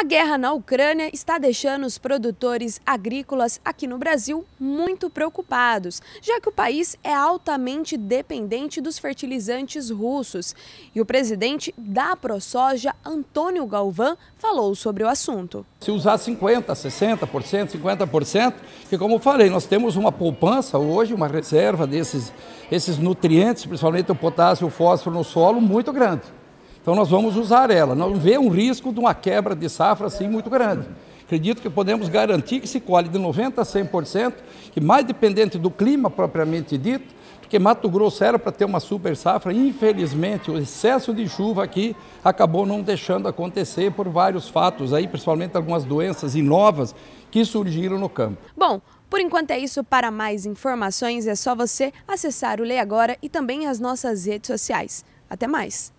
A guerra na Ucrânia está deixando os produtores agrícolas aqui no Brasil muito preocupados, já que o país é altamente dependente dos fertilizantes russos. E o presidente da ProSoja, Antônio Galvão, falou sobre o assunto. Se usar 50%, 60%, 50%, que como eu falei, nós temos uma poupança hoje, uma reserva desses esses nutrientes, principalmente o potássio e o fósforo no solo, muito grande. Então nós vamos usar ela. Não vê um risco de uma quebra de safra assim muito grande. Acredito que podemos garantir que se colhe de 90% a 100%, que mais dependente do clima propriamente dito, porque Mato Grosso era para ter uma super safra, infelizmente o excesso de chuva aqui acabou não deixando acontecer por vários fatos aí, principalmente algumas doenças novas que surgiram no campo. Bom, por enquanto é isso. Para mais informações é só você acessar o Lei Agora e também as nossas redes sociais. Até mais!